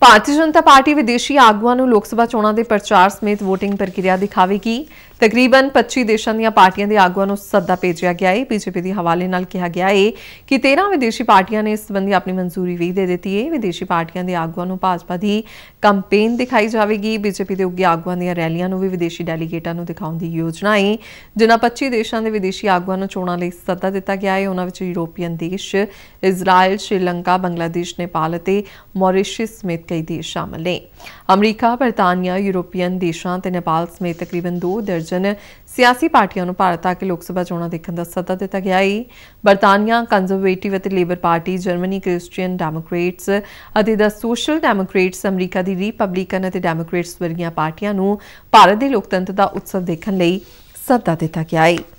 ਭਾਰਤੀ ਜਨਤਾ party ਵਿਦੇਸ਼ੀ ਆਗੂਆਂ ਨੂੰ ਲੋਕ ਸਭਾ ਚੋਣਾਂ ਦੇ ਪ੍ਰਚਾਰ ਸਮੇਤ VOTING ਪ੍ਰਕਿਰਿਆ ਦਿਖਾਵੇਗੀ ਤਕਰੀਬਨ 25 ਦੇਸ਼ਾਂ ਦੀਆਂ ਪਾਰਟੀਆਂ ਦੇ ਆਗੂਆਂ ਨੂੰ ਸੱਦਾ ਭੇਜਿਆ ਗਿਆ ਹੈ ਬੀਜੇਪੀ ਦੇ ਹਵਾਲੇ ਨਾਲ ਕਿਹਾ ਗਿਆ ਹੈ ਕਿ 13 ਵਿਦੇਸ਼ੀ ਪਾਰਟੀਆਂ ਨੇ ਇਸ ਸੰਬੰਧੀ ਆਪਣੀ ਮਨਜ਼ੂਰੀ ਵੀ ਦੇ ਦਿੱਤੀ ਹੈ ਵਿਦੇਸ਼ੀ ਪਾਰਟੀਆਂ ਦੇ ਆਗੂਆਂ ਨੂੰ ਭਾਜਪਾ ਦੀ ਕੈਂਪੇਨ ਦਿਖਾਈ ਜਾਵੇਗੀ ਬੀਜੇਪੀ ਦੇ ਉੱਗੇ ਆਗੂਆਂ ਦੀਆਂ ਰੈਲੀਆਂ ਨੂੰ ਵੀ ਵਿਦੇਸ਼ੀ ਡੈਲੀਗੇਟਾਂ ਨੂੰ ਦਿਖਾਉਣ ਦੀ ਯੋਜਨਾ ਹੈ ਜਿਨ੍ਹਾਂ 25 ਦੇਸ਼ਾਂ ਦੇ ਵਿਦੇਸ਼ੀ ਆਗੂਆਂ ਨੂੰ ਚੋਣਾਂ ਲਈ ਸੱਦਾ ਦਿੱਤਾ ਗਿਆ ਹੈ ਉਹਨਾਂ ਵਿੱਚ ਯੂਰੋਪੀਅਨ ਦੇਸ਼ ਇਜ਼ਰਾਈਲ ਸ਼੍ਰੀਲੰਕਾ ਬੰਗਲਾਦੇਸ਼ ਨੇਪਾਲ ਅਤੇ ਮੌਰੀਸ਼ੀਅਸ ਸਮੇਤ ਕਈ ਦੇਸ਼ ਸ਼ਾਮਲ ਨੇ ਅਮਰੀਕਾ ਬਰਤਾਨੀਆ ਯੂਰੋਪੀਅਨ ਦੇਸ਼ਾਂ ਤੇ ਨੇਪਾਲ ਸਮੇਤ ਤਕਰੀਬਨ 2 ਦਰਜਨ ਸਿਆਸੀ ਪਾਰਟੀਆਂ ਨੂੰ ਭਾਰਤ ਆ ਕੇ ਲੋਕ ਸਭਾ ਚੋਣਾਂ ਦੇਖਣ ਦਾ ਸੱਦਾ ਦਿੱਤਾ ਗਿਆ ਹੈ ਬਰਤਾਨੀਆ ਕੰਜ਼ਰਵੇਟਿਵ ਅਤੇ Labour Party Germany Christian Democrats ਅਤੇ ਦਾ ਸੋਸ਼ਲ ਡੈਮੋਕ੍ਰੇਟਸ ਅਮਰੀਕਾ ਦੀ ਰਿਪਬਲਿਕਨ ਅਤੇ ਡੈਮੋਕ੍ਰੇਟਸ ਵਰਗੀਆਂ ਪਾਰਟੀਆਂ ਨੂੰ ਭਾਰਤ ਦੇ ਲੋਕਤੰਤਰ ਦਾ ਉਤਸਵ ਦੇਖਣ ਲਈ ਸੱਦਾ ਦਿੱਤਾ ਗਿਆ ਹੈ